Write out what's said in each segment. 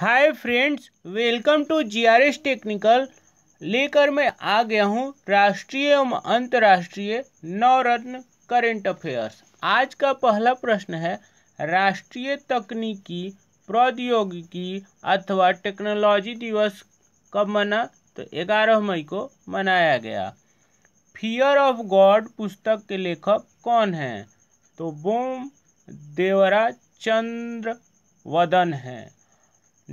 hi friends welcome to GRS technical लेकर मैं आ गया हूँ राष्ट्रीय एवं अंतर्राष्ट्रीय नवरत्न करेंट अफेयर्स आज का पहला प्रश्न है राष्ट्रीय तकनीकी प्रौद्योगिकी अथवा टेक्नोलॉजी दिवस कब मना तो 11 मई को मनाया गया फियर ऑफ गॉड पुस्तक के लेखक कौन हैं तो बोम देवरा चंद्र वदन हैं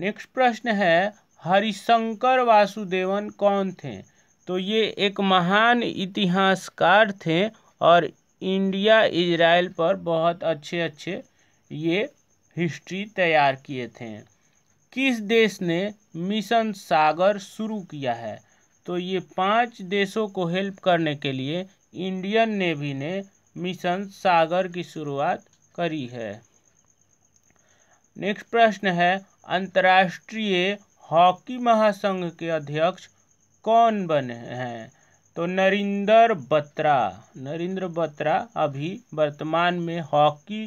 नेक्स्ट प्रश्न है हरिशंकर वासुदेवन कौन थे तो ये एक महान इतिहासकार थे और इंडिया इजराइल पर बहुत अच्छे अच्छे ये हिस्ट्री तैयार किए थे किस देश ने मिशन सागर शुरू किया है तो ये पांच देशों को हेल्प करने के लिए इंडियन नेवी ने मिशन सागर की शुरुआत करी है नेक्स्ट प्रश्न है अंतर्राष्ट्रीय हॉकी महासंघ के अध्यक्ष कौन बने हैं तो नरिंदर बत्रा नरेंद्र बत्रा अभी वर्तमान में हॉकी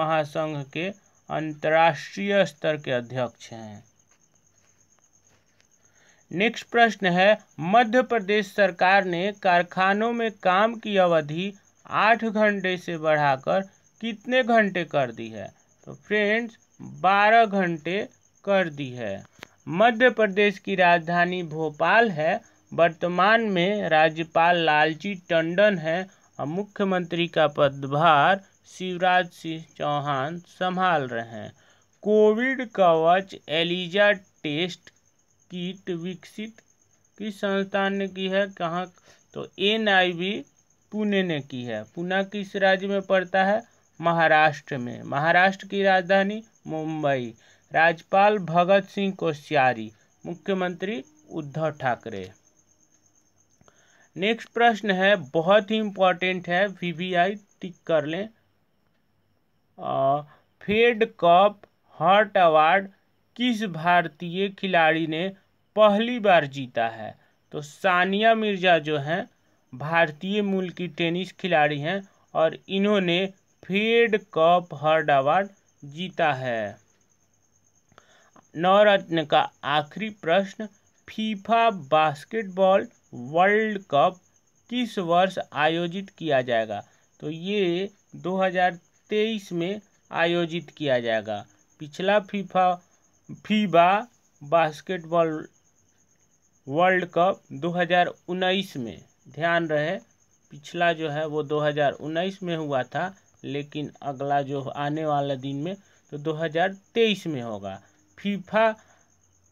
महासंघ के अंतर्राष्ट्रीय स्तर के अध्यक्ष हैं नेक्स्ट प्रश्न है मध्य प्रदेश सरकार ने कारखानों में काम की अवधि आठ घंटे से बढ़ाकर कितने घंटे कर दी है तो फ्रेंड्स 12 घंटे कर दी है मध्य प्रदेश की राजधानी भोपाल है वर्तमान में राज्यपाल लालजी टंडन है और मुख्यमंत्री का पदभार शिवराज सिंह चौहान संभाल रहे हैं कोविड कवच एलिजा टेस्ट किट विकसित किस संस्थान ने की है कहाँ तो एन पुणे ने की है पुणे किस राज्य में पड़ता है महाराष्ट्र में महाराष्ट्र की राजधानी मुंबई राज्यपाल भगत सिंह कोश्यारी मुख्यमंत्री उद्धव ठाकरे नेक्स्ट प्रश्न है बहुत ही इम्पोर्टेंट है वी वी आई टिक कर लें फेड कप हॉट अवार्ड किस भारतीय खिलाड़ी ने पहली बार जीता है तो सानिया मिर्जा जो हैं भारतीय मूल की टेनिस खिलाड़ी हैं और इन्होंने फीड कप हर्ड अवार्ड जीता है नवरत्न का आखिरी प्रश्न फीफा बास्केटबॉल वर्ल्ड कप किस वर्ष आयोजित किया जाएगा तो ये 2023 में आयोजित किया जाएगा पिछला FIFA FIBA basketball world cup 2019 में ध्यान रहे पिछला जो है वो 2019 में हुआ था लेकिन अगला जो आने वाला दिन में तो 2023 में होगा फीफा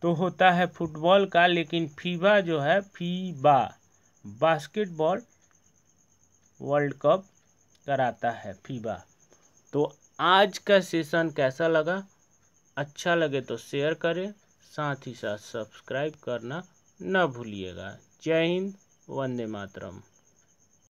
तो होता है फुटबॉल का लेकिन फीबा जो है फीबा बास्केटबॉल वर्ल्ड कप कराता है फीबा तो आज का सेशन कैसा लगा अच्छा लगे तो शेयर करें साथ ही साथ सब्सक्राइब करना न भूलिएगा जय हिंद वंदे मातरम